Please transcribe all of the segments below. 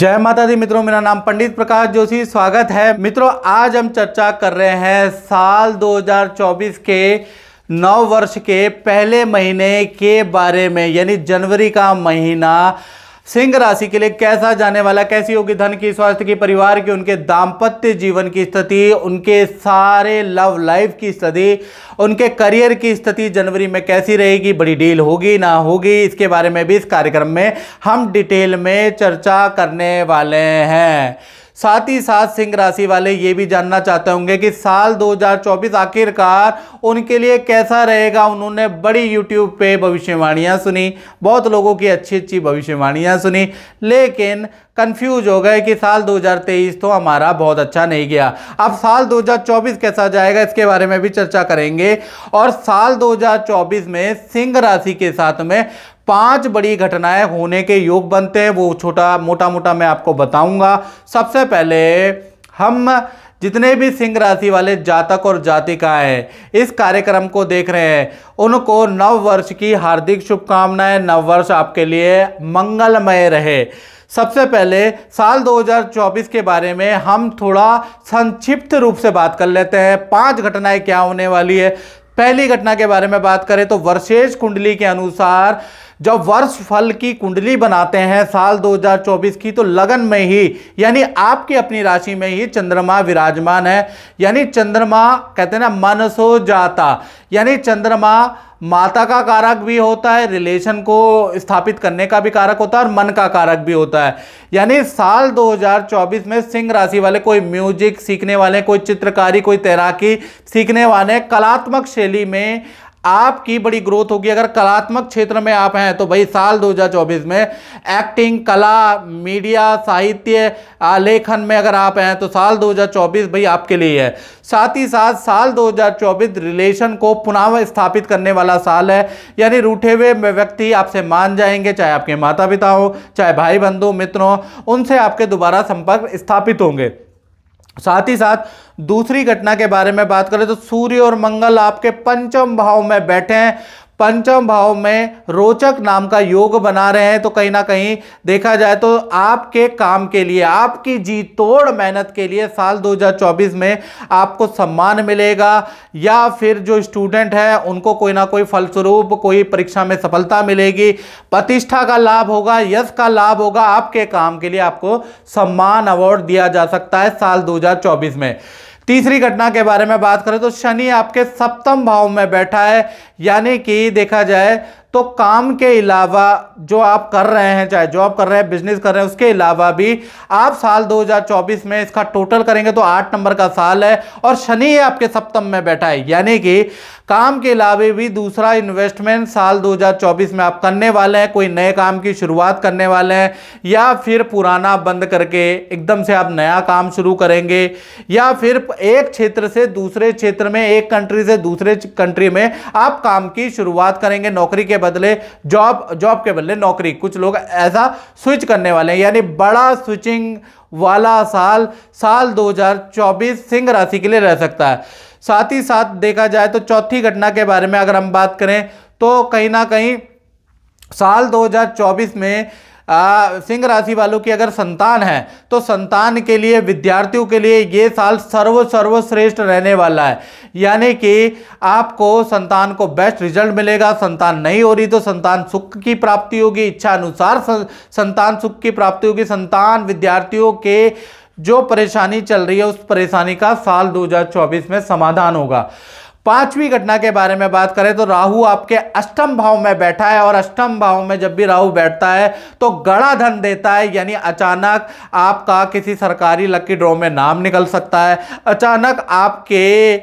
जय माता दी मित्रों मेरा नाम पंडित प्रकाश जोशी स्वागत है मित्रों आज हम चर्चा कर रहे हैं साल 2024 के नौ वर्ष के पहले महीने के बारे में यानी जनवरी का महीना सिंह राशि के लिए कैसा जाने वाला कैसी होगी धन की स्वास्थ्य की परिवार की उनके दाम्पत्य जीवन की स्थिति उनके सारे लव लाइफ की स्थिति उनके करियर की स्थिति जनवरी में कैसी रहेगी बड़ी डील होगी ना होगी इसके बारे में भी इस कार्यक्रम में हम डिटेल में चर्चा करने वाले हैं साथ ही साथ सिंह राशि वाले ये भी जानना चाहते होंगे कि साल 2024 आखिरकार उनके लिए कैसा रहेगा उन्होंने बड़ी यूट्यूब पे भविष्यवाणियाँ सुनी बहुत लोगों की अच्छी अच्छी भविष्यवाणियाँ सुनी लेकिन कंफ्यूज हो गए कि साल 2023 तो हमारा बहुत अच्छा नहीं गया अब साल 2024 कैसा जाएगा इसके बारे में भी चर्चा करेंगे और साल 2024 में सिंह राशि के साथ में पांच बड़ी घटनाएं होने के योग बनते हैं वो छोटा मोटा मोटा मैं आपको बताऊंगा सबसे पहले हम जितने भी सिंह राशि वाले जातक और जातिका हैं इस कार्यक्रम को देख रहे हैं उनको नव वर्ष की हार्दिक शुभकामनाएं नव वर्ष आपके लिए मंगलमय रहे सबसे पहले साल 2024 के बारे में हम थोड़ा संक्षिप्त रूप से बात कर लेते हैं पांच घटनाएं क्या होने वाली है पहली घटना के बारे में बात करें तो वर्षेज कुंडली के अनुसार जब वर्ष फल की कुंडली बनाते हैं साल 2024 की तो लगन में ही यानी आपकी अपनी राशि में ही चंद्रमा विराजमान है यानी चंद्रमा कहते हैं ना मन सो जाता यानी चंद्रमा माता का कारक भी होता है रिलेशन को स्थापित करने का भी कारक होता है और मन का कारक भी होता है यानी साल 2024 में सिंह राशि वाले कोई म्यूजिक सीखने वाले कोई चित्रकारी कोई तैराकी सीखने वाले कलात्मक शैली में आपकी बड़ी ग्रोथ होगी अगर कलात्मक क्षेत्र में आप हैं तो भाई साल 2024 में एक्टिंग कला मीडिया साहित्य लेखन में अगर आप हैं तो साल 2024 भाई आपके लिए है साथ ही साथ साल 2024 रिलेशन को पुनः स्थापित करने वाला साल है यानी रूठे हुए व्यक्ति आपसे मान जाएंगे चाहे आपके माता पिता हो चाहे भाई बंधु मित्र उनसे आपके दोबारा संपर्क स्थापित होंगे साथ ही साथ दूसरी घटना के बारे में बात करें तो सूर्य और मंगल आपके पंचम भाव में बैठे हैं पंचम भाव में रोचक नाम का योग बना रहे हैं तो कहीं ना कहीं देखा जाए तो आपके काम के लिए आपकी जी तोड़ मेहनत के लिए साल 2024 में आपको सम्मान मिलेगा या फिर जो स्टूडेंट है उनको कोई ना कोई फलस्वरूप कोई परीक्षा में सफलता मिलेगी प्रतिष्ठा का लाभ होगा यश का लाभ होगा आपके काम के लिए आपको सम्मान अवार्ड दिया जा सकता है साल दो में तीसरी घटना के बारे में बात करें तो शनि आपके सप्तम भाव में बैठा है यानी कि देखा जाए तो काम के अलावा जो आप कर रहे हैं चाहे जॉब कर रहे हैं बिजनेस कर रहे हैं उसके अलावा भी आप साल 2024 में इसका टोटल करेंगे तो आठ नंबर का साल है और शनि आपके सप्तम में बैठा है यानी कि काम के अलावा भी दूसरा इन्वेस्टमेंट साल 2024 में आप करने वाले हैं कोई नए काम की शुरुआत करने वाले हैं या फिर पुराना बंद करके एकदम से आप नया काम शुरू करेंगे या फिर एक क्षेत्र से दूसरे क्षेत्र में एक कंट्री से दूसरे कंट्री में आप काम की शुरुआत करेंगे नौकरी के बदले जॉब जॉब के बदले नौकरी कुछ लोग ऐसा स्विच करने वाले हैं यानी बड़ा स्विचिंग वाला साल साल 2024 सिंह राशि के लिए रह सकता है साथ ही साथ देखा जाए तो चौथी घटना के बारे में अगर हम बात करें तो कहीं ना कहीं साल 2024 में सिंह राशि वालों की अगर संतान है तो संतान के लिए विद्यार्थियों के लिए ये साल सर्व सर्वश्रेष्ठ रहने वाला है यानी कि आपको संतान को बेस्ट रिजल्ट मिलेगा संतान नहीं हो रही तो संतान सुख की प्राप्ति होगी इच्छा अनुसार संतान सुख की प्राप्ति होगी संतान विद्यार्थियों के जो परेशानी चल रही है उस परेशानी का साल 2024 में समाधान होगा पांचवी घटना के बारे में बात करें तो राहु आपके अष्टम भाव में बैठा है और अष्टम भाव में जब भी राहु बैठता है तो गड़ा धन देता है यानी अचानक आपका किसी सरकारी लकी ड्रॉ में नाम निकल सकता है अचानक आपके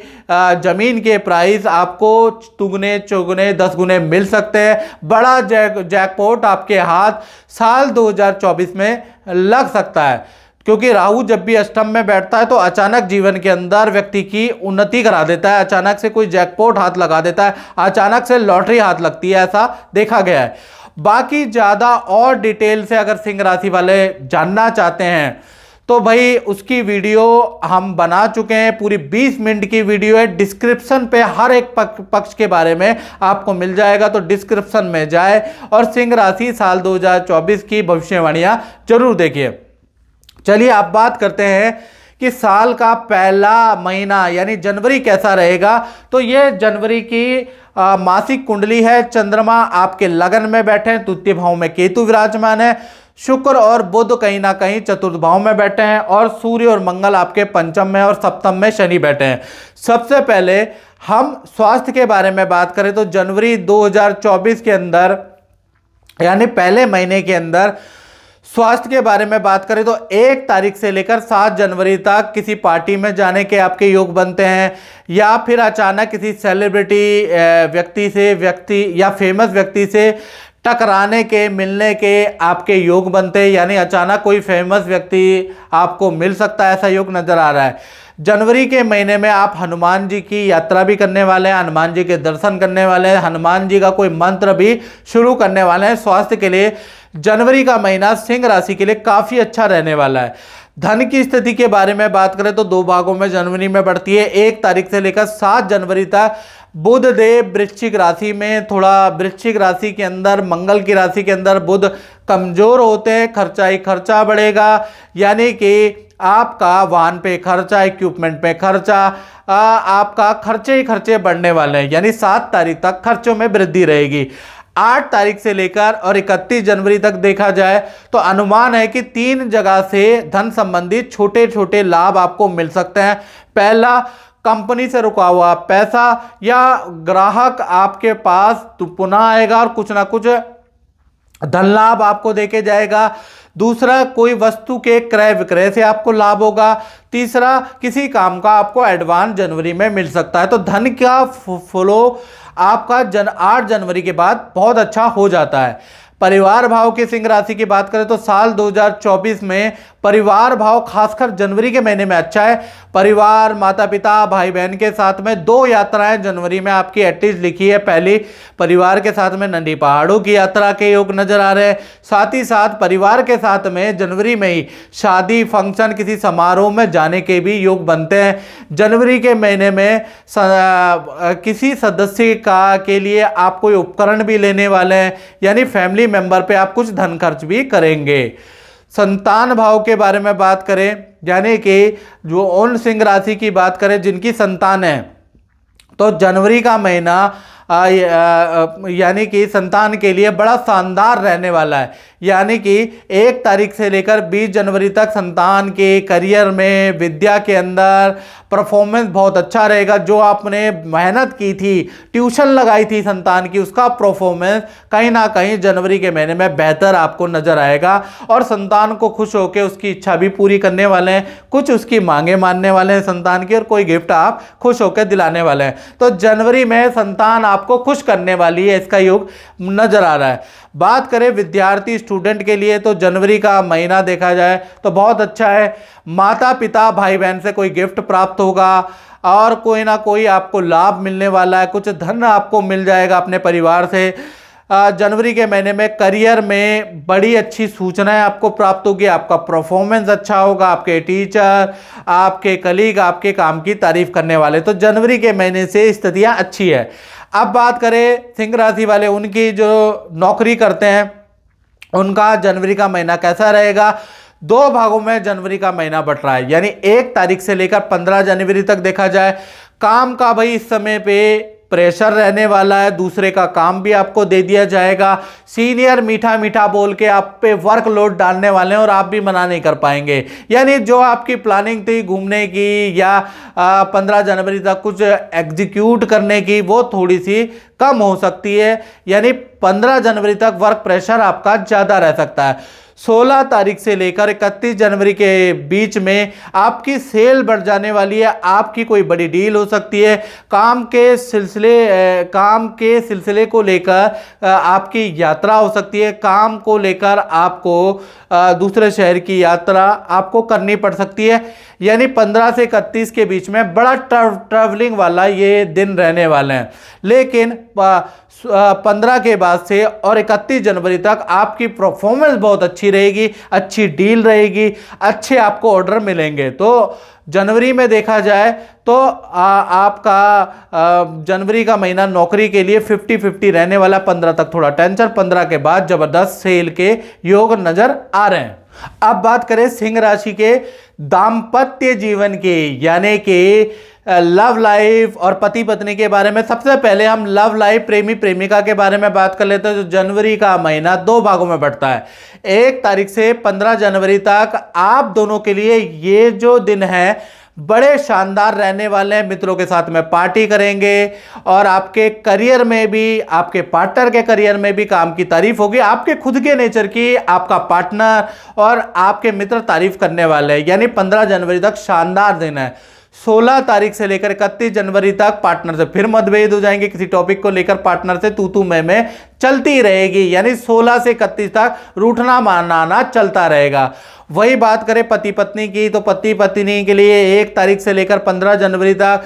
जमीन के प्राइस आपको दुगने चौगुने दस गुने मिल सकते हैं बड़ा जैक जैकपोट आपके हाथ साल 2024 में लग सकता है क्योंकि राहु जब भी अष्टम में बैठता है तो अचानक जीवन के अंदर व्यक्ति की उन्नति करा देता है अचानक से कोई जैकपोट हाथ लगा देता है अचानक से लॉटरी हाथ लगती है ऐसा देखा गया है बाकी ज़्यादा और डिटेल से अगर सिंह राशि वाले जानना चाहते हैं तो भाई उसकी वीडियो हम बना चुके हैं पूरी 20 मिनट की वीडियो है डिस्क्रिप्शन पे हर एक पक्ष के बारे में आपको मिल जाएगा तो डिस्क्रिप्शन में जाए और सिंह राशि साल 2024 की भविष्यवाणियाँ जरूर देखिए चलिए आप बात करते हैं कि साल का पहला महीना यानी जनवरी कैसा रहेगा तो ये जनवरी की आ, मासिक कुंडली है चंद्रमा आपके लगन में बैठे हैं तृतीय भाव में केतु विराजमान है शुक्र और बुध कहीं ना कहीं चतुर्थ भाव में बैठे हैं और सूर्य और मंगल आपके पंचम में और सप्तम में शनि बैठे हैं सबसे पहले हम स्वास्थ्य के बारे में बात करें तो जनवरी 2024 के अंदर यानी पहले महीने के अंदर स्वास्थ्य के बारे में बात करें तो एक तारीख से लेकर सात जनवरी तक किसी पार्टी में जाने के आपके योग बनते हैं या फिर अचानक किसी सेलिब्रिटी व्यक्ति से व्यक्ति या फेमस व्यक्ति से टकराने के मिलने के आपके योग बनते हैं यानी अचानक कोई फेमस व्यक्ति आपको मिल सकता है ऐसा योग नज़र आ रहा है जनवरी के महीने में आप हनुमान जी की यात्रा भी करने वाले हैं हनुमान जी के दर्शन करने वाले हैं हनुमान जी का कोई मंत्र भी शुरू करने वाले हैं स्वास्थ्य के लिए जनवरी का महीना सिंह राशि के लिए काफ़ी अच्छा रहने वाला है धन की स्थिति के बारे में बात करें तो दो भागों में जनवरी में बढ़ती है एक तारीख से लेकर सात जनवरी तक बुध देव वृश्चिक राशि में थोड़ा वृश्चिक राशि के अंदर मंगल की राशि के अंदर बुध कमज़ोर होते हैं खर्चा ही खर्चा बढ़ेगा यानी कि आपका वाहन पे खर्चा इक्विपमेंट पे खर्चा आ, आपका खर्चे ही खर्चे बढ़ने वाले हैं यानी सात तारीख तक खर्चों में वृद्धि रहेगी आठ तारीख से लेकर और इकतीस जनवरी तक देखा जाए तो अनुमान है कि तीन जगह से धन संबंधित छोटे छोटे लाभ आपको मिल सकते हैं पहला कंपनी से रुका हुआ पैसा या ग्राहक आपके पास तो पुनः आएगा और कुछ ना कुछ धन लाभ आपको देके जाएगा दूसरा कोई वस्तु के क्रय विक्रय से आपको लाभ होगा तीसरा किसी काम का आपको एडवांस जनवरी में मिल सकता है तो धन का फ्लो आपका जन आठ जनवरी के बाद बहुत अच्छा हो जाता है परिवार भाव के सिंह राशि की बात करें तो साल 2024 में परिवार भाव खासकर जनवरी के महीने में अच्छा है परिवार माता पिता भाई बहन के साथ में दो यात्राएं जनवरी में आपकी एटलीस्ट लिखी है पहली परिवार के साथ में नंदी पहाड़ों की यात्रा के योग नजर आ रहे हैं साथ ही साथ परिवार के साथ में जनवरी में ही शादी फंक्शन किसी समारोह में जाने के भी योग बनते हैं जनवरी के महीने में स, आ, किसी सदस्य का के लिए आप कोई उपकरण भी लेने वाले हैं यानी फैमिली मेंबर पर आप कुछ धन खर्च भी करेंगे संतान भाव के बारे में बात करें यानी कि जो उन सिंह राशि की बात करें जिनकी संतान है तो जनवरी का महीना यानी कि संतान के लिए बड़ा शानदार रहने वाला है यानी कि एक तारीख से लेकर 20 जनवरी तक संतान के करियर में विद्या के अंदर परफॉर्मेंस बहुत अच्छा रहेगा जो आपने मेहनत की थी ट्यूशन लगाई थी संतान की उसका परफॉर्मेंस कहीं ना कहीं जनवरी के महीने में बेहतर आपको नजर आएगा और संतान को खुश होकर उसकी इच्छा भी पूरी करने वाले हैं कुछ उसकी मांगे मानने वाले हैं संतान की और कोई गिफ्ट आप खुश होकर दिलाने वाले हैं तो जनवरी में संतान आपको खुश करने वाली है इसका युग नजर आ रहा है बात करें विद्यार्थी स्टूडेंट के लिए तो जनवरी का महीना देखा जाए तो बहुत अच्छा है माता पिता भाई बहन से कोई गिफ्ट प्राप्त होगा और कोई ना कोई आपको लाभ मिलने वाला है कुछ धन आपको मिल जाएगा अपने परिवार से जनवरी के महीने में करियर में बड़ी अच्छी सूचनाएं आपको प्राप्त होगी आपका परफॉर्मेंस अच्छा होगा आपके टीचर आपके कलीग आपके काम की तारीफ करने वाले तो जनवरी के महीने से स्थितियां अच्छी है अब बात करें सिंह राशि वाले उनकी जो नौकरी करते हैं उनका जनवरी का महीना कैसा रहेगा दो भागों में जनवरी का महीना बट रहा है यानी एक तारीख से लेकर पंद्रह जनवरी तक देखा जाए काम का भाई इस समय पे प्रेशर रहने वाला है दूसरे का काम भी आपको दे दिया जाएगा सीनियर मीठा मीठा बोल के आप पे वर्कलोड डालने वाले हैं और आप भी मना नहीं कर पाएंगे यानी जो आपकी प्लानिंग थी घूमने की या पंद्रह जनवरी तक कुछ एग्जीक्यूट करने की वो थोड़ी सी कम हो सकती है यानी पंद्रह जनवरी तक वर्क प्रेशर आपका ज़्यादा रह सकता है 16 तारीख से लेकर 31 जनवरी के बीच में आपकी सेल बढ़ जाने वाली है आपकी कोई बड़ी डील हो सकती है काम के सिलसिले काम के सिलसिले को लेकर आपकी यात्रा हो सकती है काम को लेकर आपको दूसरे शहर की यात्रा आपको करनी पड़ सकती है यानी 15 से 31 के बीच में बड़ा ट्रैवलिंग वाला ये दिन रहने वाले हैं लेकिन पंद्रह के बाद से और इकतीस जनवरी तक आपकी परफॉर्मेंस बहुत अच्छी रहेगी अच्छी डील रहेगी अच्छे आपको ऑर्डर मिलेंगे तो जनवरी में देखा जाए तो आ, आपका जनवरी का महीना नौकरी के लिए 50-50 रहने वाला 15 तक थोड़ा टेंशन 15 के बाद जबरदस्त सेल के योग नजर आ रहे हैं अब बात करें सिंह राशि के दाम्पत्य जीवन के यानी कि लव लाइफ और पति पत्नी के बारे में सबसे पहले हम लव लाइफ प्रेमी प्रेमिका के बारे में बात कर लेते हैं जो जनवरी का महीना दो भागों में बढ़ता है एक तारीख से पंद्रह जनवरी तक आप दोनों के लिए ये जो दिन है बड़े शानदार रहने वाले हैं मित्रों के साथ में पार्टी करेंगे और आपके करियर में भी आपके पार्टनर के करियर में भी काम की तारीफ होगी आपके खुद के नेचर की आपका पार्टनर और आपके मित्र तारीफ करने वाले हैं यानी 15 जनवरी तक शानदार दिन है सोलह तारीख से लेकर इकतीस जनवरी तक पार्टनर से फिर मतभेद हो जाएंगे किसी टॉपिक को लेकर पार्टनर से तू तू मैं मैं चलती रहेगी यानी 16 से इकतीस तक रूठना मानाना चलता रहेगा वही बात करें पति पत्नी की तो पति पत्नी के लिए एक तारीख से लेकर पंद्रह जनवरी तक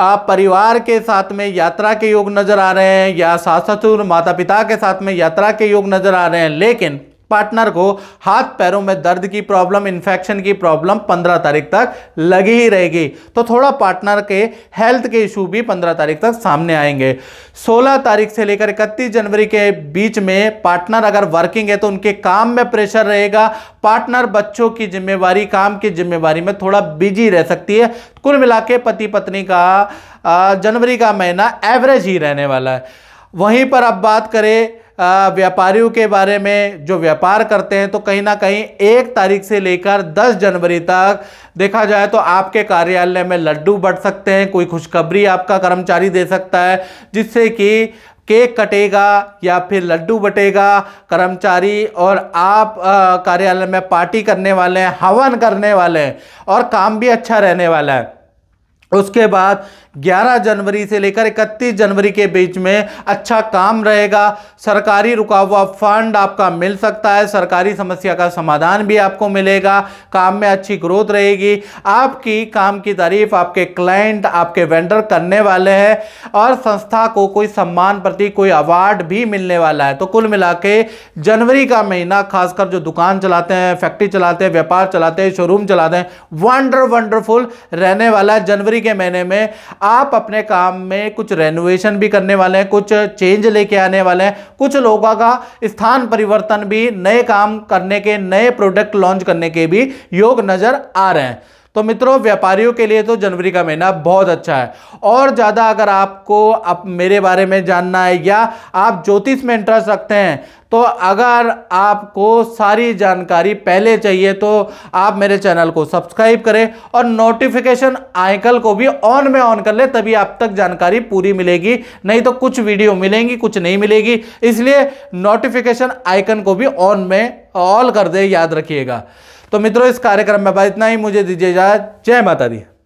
आप परिवार के साथ में यात्रा के योग नजर आ रहे हैं या सास ससुर माता पिता के साथ में यात्रा के योग नजर आ रहे हैं लेकिन पार्टनर को हाथ पैरों में दर्द की प्रॉब्लम इन्फेक्शन की प्रॉब्लम 15 तारीख तक लगी ही रहेगी तो थोड़ा पार्टनर के हेल्थ के इशू भी 15 तारीख तक सामने आएंगे 16 तारीख से लेकर इकतीस जनवरी के बीच में पार्टनर अगर वर्किंग है तो उनके काम में प्रेशर रहेगा पार्टनर बच्चों की जिम्मेवारी काम की जिम्मेवारी में थोड़ा बिजी रह सकती है कुल मिला पति पत्नी का जनवरी का महीना एवरेज ही रहने वाला है वहीं पर अब बात करें व्यापारियों के बारे में जो व्यापार करते हैं तो कहीं ना कहीं एक तारीख से लेकर 10 जनवरी तक देखा जाए तो आपके कार्यालय में लड्डू बढ़ सकते हैं कोई खुशखबरी आपका कर्मचारी दे सकता है जिससे कि केक कटेगा या फिर लड्डू बटेगा कर्मचारी और आप कार्यालय में पार्टी करने वाले हैं हवन करने वाले हैं और काम भी अच्छा रहने वाला है उसके बाद 11 जनवरी से लेकर 31 जनवरी के बीच में अच्छा काम रहेगा सरकारी रुका हुआ फंड आपका मिल सकता है सरकारी समस्या का समाधान भी आपको मिलेगा काम में अच्छी ग्रोथ रहेगी आपकी काम की तारीफ आपके क्लाइंट आपके वेंडर करने वाले हैं और संस्था को कोई सम्मान प्रति कोई अवार्ड भी मिलने वाला है तो कुल मिला के जनवरी का महीना खासकर जो दुकान चलाते हैं फैक्ट्री चलाते हैं व्यापार चलाते हैं शोरूम चलाते हैं वंडर वंडरफुल रहने वाला है जनवरी फरवरी के महीने में आप अपने काम में कुछ रेनोवेशन भी करने वाले हैं कुछ चेंज लेके आने वाले हैं कुछ लोगों का स्थान परिवर्तन भी नए काम करने के नए प्रोडक्ट लॉन्च करने के भी योग नजर आ रहे हैं तो मित्रों व्यापारियों के लिए तो जनवरी का महीना बहुत अच्छा है और ज़्यादा अगर आपको आप मेरे बारे में जानना है या आप ज्योतिष में इंटरेस्ट रखते हैं तो अगर आपको सारी जानकारी पहले चाहिए तो आप मेरे चैनल को सब्सक्राइब करें और नोटिफिकेशन आइकल को भी ऑन में ऑन कर लें तभी आप तक जानकारी पूरी मिलेगी नहीं तो कुछ वीडियो मिलेंगी कुछ नहीं मिलेगी इसलिए नोटिफिकेशन आइकन को भी ऑन में ऑल कर दे याद रखिएगा तो मित्रों इस कार्यक्रम में बस इतना ही मुझे दीजिए इजाज़त जय माता दी